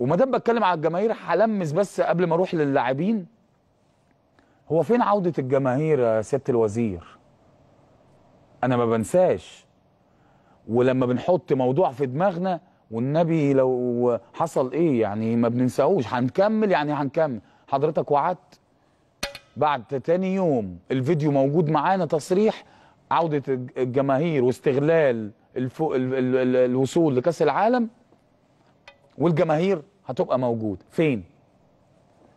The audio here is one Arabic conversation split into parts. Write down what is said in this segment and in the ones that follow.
وما دام بتكلم على الجماهير هلمس بس قبل ما اروح للاعبين هو فين عوده الجماهير يا سياده الوزير انا ما بنساش ولما بنحط موضوع في دماغنا والنبي لو حصل ايه يعني ما بننساهوش هنكمل يعني هنكمل حضرتك وعدت بعد تاني يوم الفيديو موجود معانا تصريح عوده الجماهير واستغلال الفو... الوصول لكاس العالم والجماهير هتبقى موجود فين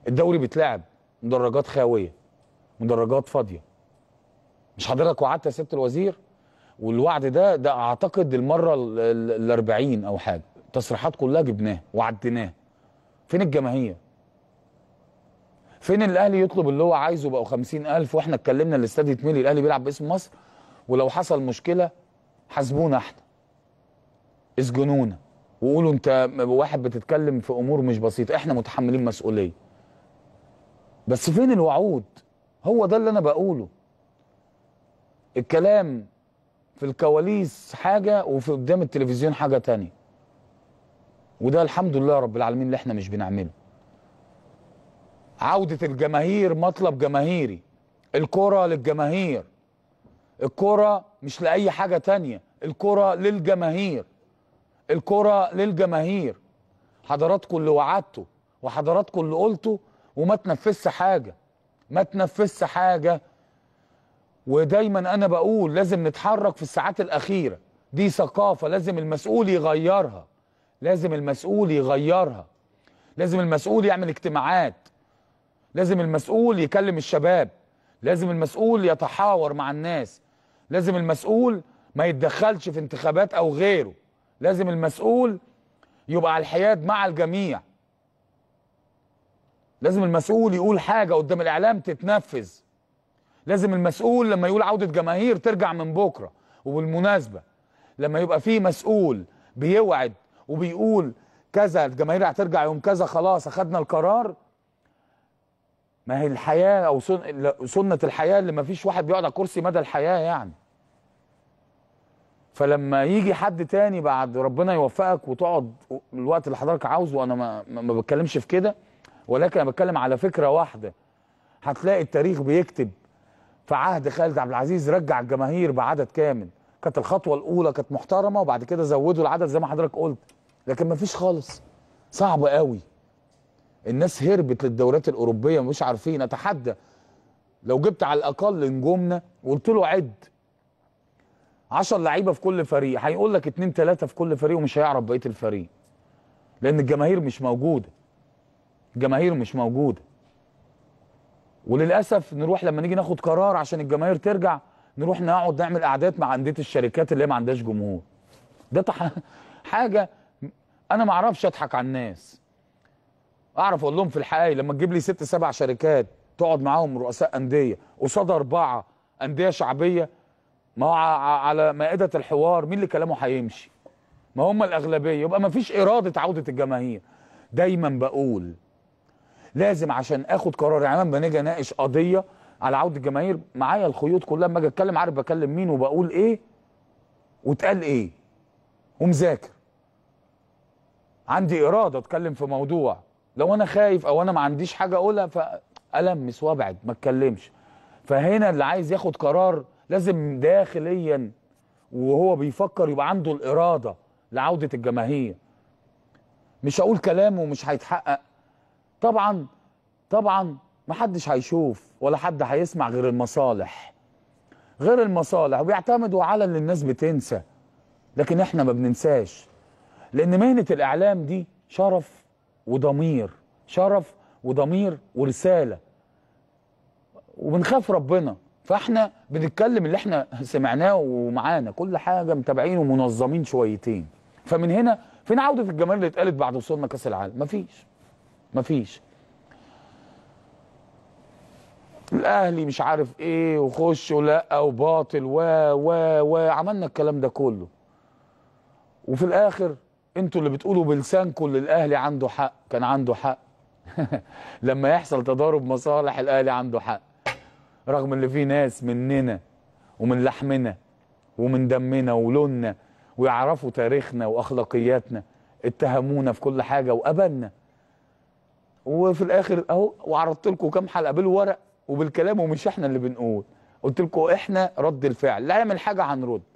الدوري بيتلعب مدرجات خاويه مدرجات فاضيه مش حضرتك وعدت يا سياده الوزير والوعد ده ده اعتقد المره ال 40 او حاجه التصريحات كلها جبناها وعديناها فين الجماهير فين الاهلي يطلب اللي هو عايزه بقوا 50000 واحنا اتكلمنا الاستاد يتملي الاهلي بيلعب باسم مصر ولو حصل مشكله حاسبونا احنا اسجنونا وقولوا انت واحد بتتكلم في امور مش بسيطه احنا متحملين مسؤوليه بس فين الوعود هو ده اللي انا بقوله الكلام في الكواليس حاجه وفي قدام التلفزيون حاجه تانية وده الحمد لله رب العالمين اللي احنا مش بنعمله عوده الجماهير مطلب جماهيري الكره للجماهير الكره مش لاي حاجه تانية الكره للجماهير الكرة للجماهير حضراتكم اللي وعدتوا وحضراتكم اللي قلتوا وما تنفذش حاجة ما تنفذش حاجة ودايما أنا بقول لازم نتحرك في الساعات الأخيرة دي ثقافة لازم المسؤول يغيرها لازم المسؤول يغيرها لازم المسؤول يعمل اجتماعات لازم المسؤول يكلم الشباب لازم المسؤول يتحاور مع الناس لازم المسؤول ما يتدخلش في انتخابات أو غيره لازم المسؤول يبقى على الحياد مع الجميع لازم المسؤول يقول حاجة قدام الإعلام تتنفذ لازم المسؤول لما يقول عودة جماهير ترجع من بكرة وبالمناسبة لما يبقى في مسؤول بيوعد وبيقول كذا الجماهير هترجع يوم كذا خلاص اخذنا القرار ما هي الحياة أو سنة الحياة اللي ما فيش واحد بيقعد على كرسي مدى الحياة يعني فلما يجي حد تاني بعد ربنا يوفقك وتقعد الوقت اللي حضرتك عاوزه وانا ما, ما بتكلمش في كده ولكن انا بتكلم على فكره واحده هتلاقي التاريخ بيكتب في عهد خالد عبد العزيز رجع الجماهير بعدد كامل كانت الخطوه الاولى كانت محترمه وبعد كده زودوا العدد زي ما حضرتك قلت لكن ما فيش خالص صعب قوي الناس هربت للدورات الاوروبيه مش عارفين اتحدى لو جبت على الاقل نجومنا وقلت له عد 10 لعيبه في كل فريق هيقول لك 2 3 في كل فريق ومش هيعرف بقيه الفريق لان الجماهير مش موجوده الجماهير مش موجوده وللاسف نروح لما نيجي ناخد قرار عشان الجماهير ترجع نروح نقعد نعمل قعدات مع انديه الشركات اللي هي ما عندهاش جمهور ده حاجه انا ما اعرفش اضحك على الناس اعرف اقول لهم في الحقيقه لما تجيب لي ست سبع شركات تقعد معاهم رؤساء انديه قصاد اربعه انديه شعبيه ما هو على مائده الحوار مين اللي كلامه هيمشي ما هم الاغلبيه يبقى ما فيش اراده عوده الجماهير دايما بقول لازم عشان اخد قرار يعني لما نيجي اناقش قضيه على عوده الجماهير معايا الخيوط كلها لما اجي اتكلم عارف بكلم مين وبقول ايه واتقال ايه ومذاكر عندي اراده اتكلم في موضوع لو انا خايف او انا ما عنديش حاجه اقولها فالمس وابعد ما اتكلمش فهنا اللي عايز ياخد قرار لازم داخليا وهو بيفكر يبقى عنده الاراده لعوده الجماهير مش هقول كلام ومش هيتحقق طبعا طبعا محدش هيشوف ولا حد هيسمع غير المصالح غير المصالح وبيعتمدوا على اللي الناس بتنسى لكن احنا ما بننساش لان مهنه الاعلام دي شرف وضمير شرف وضمير ورساله وبنخاف ربنا فاحنا بنتكلم اللي احنا سمعناه ومعانا كل حاجه متابعين ومنظمين شويتين فمن هنا فين عوده الجمال اللي اتقالت بعد وصولنا كاس العالم مفيش مفيش الاهلي مش عارف ايه وخش ولا وباطل و و و عملنا الكلام ده كله وفي الاخر انتوا اللي بتقولوا بلسانكم اللي الاهلي عنده حق كان عنده حق لما يحصل تضارب مصالح الاهلي عنده حق رغم ان في ناس مننا ومن لحمنا ومن دمنا ولوننا ويعرفوا تاريخنا واخلاقياتنا اتهمونا في كل حاجه وقبلنا وفي الاخر اهو وعرضت لكم كام حلقه بالورق وبالكلام ومش احنا اللي بنقول قلت لكم احنا رد الفعل لا يعمل حاجه هنرد